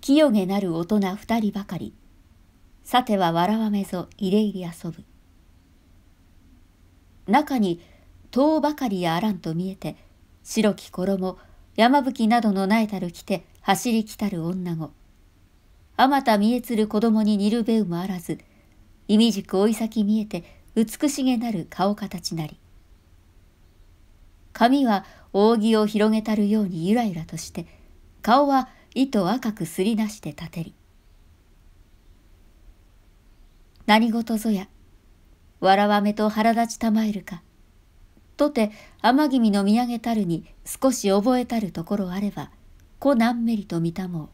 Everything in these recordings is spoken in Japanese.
清げなる大人二人ばかりさては笑わめぞ入れ入り遊ぶ中に塔ばかりやあらんと見えて白き衣山吹などの苗たる来て走り来たる女子あまた見えつる子供に似るべうもあらずいみじく追い先見えて美しげなる顔形なり髪は扇を広げたるようにゆらゆらとして顔は糸赤くすり出して立てり何事ぞやわらわめと腹立ちたまえるかとて天君の土産たるに少し覚えたるところあればこなんめりと見たもう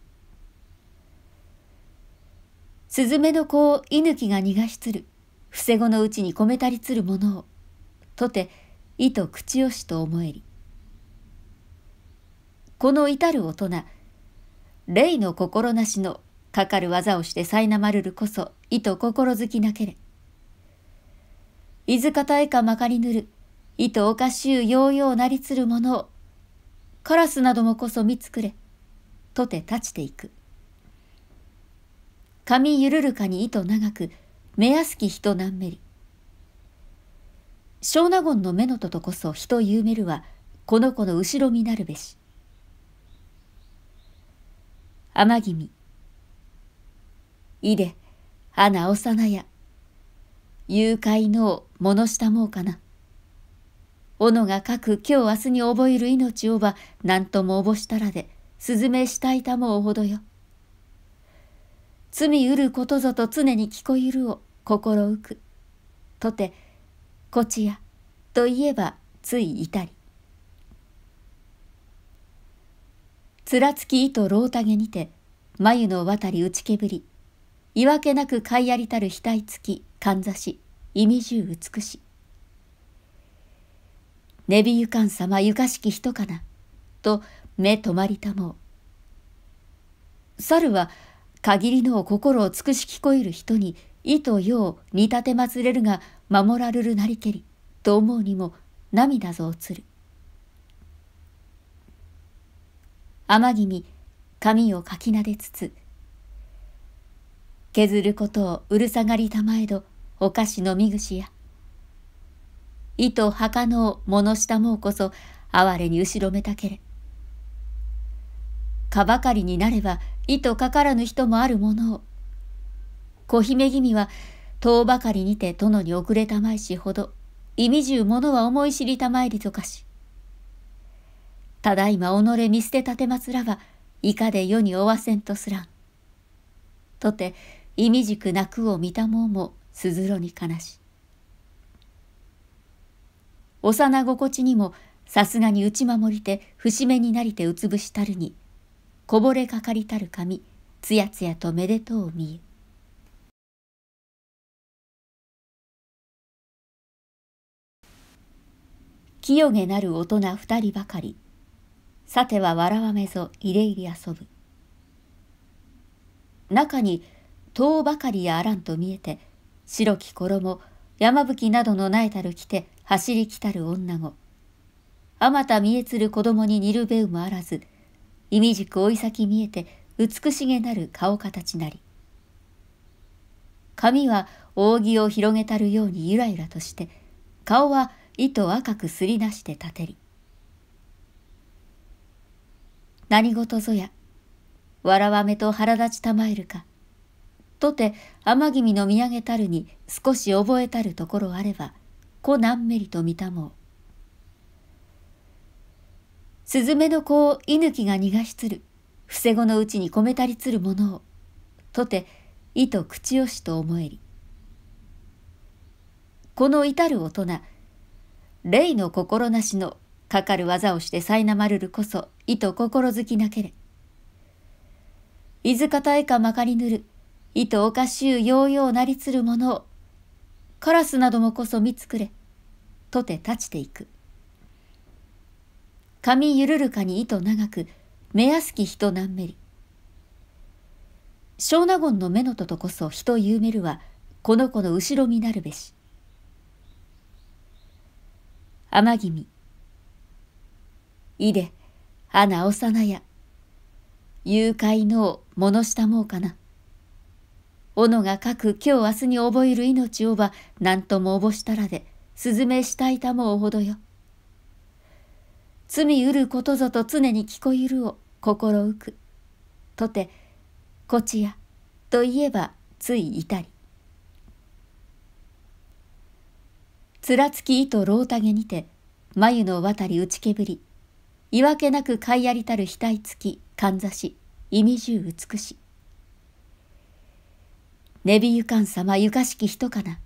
スズメの子を猪木が逃がしつる伏せ子のうちに込めたりつるものをとて糸口よしと思えりこの至る大人霊の心なしのかかる技をして苛まるるこそ意図心づきなけれ。いずかたえかまかりぬる、意図おかしゅうようようなりつるものを、カラスなどもこそ見つくれ、とて立ちていく。髪ゆるるかに糸長く、目安き人なんめり。小納言の目のととこそ人ゆうめるは、この子の後ろになるべし。天君。いで、花幼や。誘拐の物下もうかな。斧が書く今日明日に覚える命をば何ともおぼしたらで、すずめしたいたもうほどよ。罪うることぞと常に聞こゆるを心浮く。とて、こちや、といえばついいたり。つらつき糸ろうたげにて、眉の渡り打ちけぶり、いわけなくかいやりたる額つき、かんざし、意味じゅう美し。ねびゆかんさまゆかしき人かな、と目止まりたもう。猿は、限りの心を尽くし聞こえる人に、意とう、に立てまつれるが守らるるなりけり、と思うにも涙ぞうつる。天君髪をかきなでつつ削ることをうるさがりたまえどお菓子のみしや糸墓の物下もうこそ哀れに後ろめたけれかばかりになれば糸かからぬ人もあるものを小姫君は遠ばかりにて殿に遅れたまいしほど意味じゅうものは思い知りたまえりとかしただいま己見捨てたてまつらはいかで世に追わせんとすらん。とていみじく泣くを見たもうもすずろに悲し。幼心地にもさすがに打ち守りて節目になりてうつぶしたるにこぼれかかりたる髪つやつやとめでとう見え。清げなる大人二人ばかりさては笑わめぞ入れ入り遊ぶ。中に塔ばかりやあらんと見えて、白き衣、山吹などの苗たる着て走り来たる女子。あまた見えつる子供に似るべうもあらず、いみじく追い先見えて美しげなる顔形なり。髪は扇を広げたるようにゆらゆらとして、顔は糸赤くすりなして立てり。何事ぞや、わらわめと腹立ちたまえるか。とて天君の土産たるに少し覚えたるところあれば、こなんめりと見たもう。すずめの子を猪木が逃がしつる、伏せ子のうちに込めたりつるものを、とて、意と口よしと思えり。この至る大人、霊の心なしのかかる技をして苛まるるこそ、意と心づきなけれ。いずかたえかまかりぬる、意とおかしゅうようようなりつるものを、カラスなどもこそ見つくれ、とて立ちていく。髪ゆるるかに糸長く、目安き人なんめり。小納言の目のととこそ人ゆうめるは、この子の後ろになるべし。天君。いで、花なや。誘拐の物下もうかな。斧がく今日明日に覚える命をば何ともおぼしたらで、すずめしたいたもうほどよ。罪うることぞと常に聞こゆるを心浮く。とて、こちや、といえばついいたり。つらつき糸ろうたげにて、眉の渡り打ちけぶり、いわけなくかいありたる額付き、かんざし、意味重美し。ねびゆかん様ゆかしき人かな、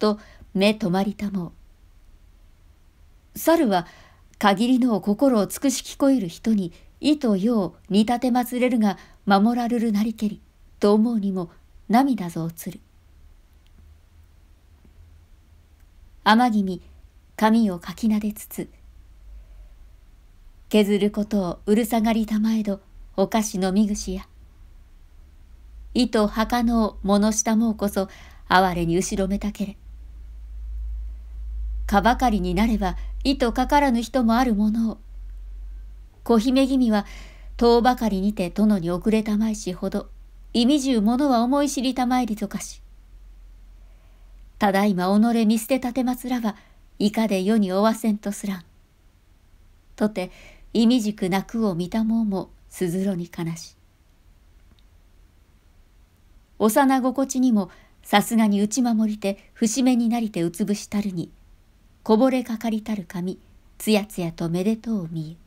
と目止まりたもう。猿は限りの心を尽くし聞こえる人に、意と用似立てまつれるが守らるるなりけり、と思うにも涙ぞうつる。天君、髪をかきなでつつ、削ることをうるさがりたまえど、お菓子のみぐしや。糸墓の物下もうこそ、哀れに後ろめたけれ。かばかりになれば、糸かからぬ人もあるものを。小姫君は、遠ばかりにて殿に遅れたまいしほど、意味じゅうものは思い知りたまえりとかし。ただいま己見捨てたてまつらは、いかで世におわせんとすらん。とて、意味く泣くを見たもうもすずろに悲し幼心地にもさすがに打ち守りて節目になりてうつぶしたるにこぼれかかりたる髪つやつやとめでとう見え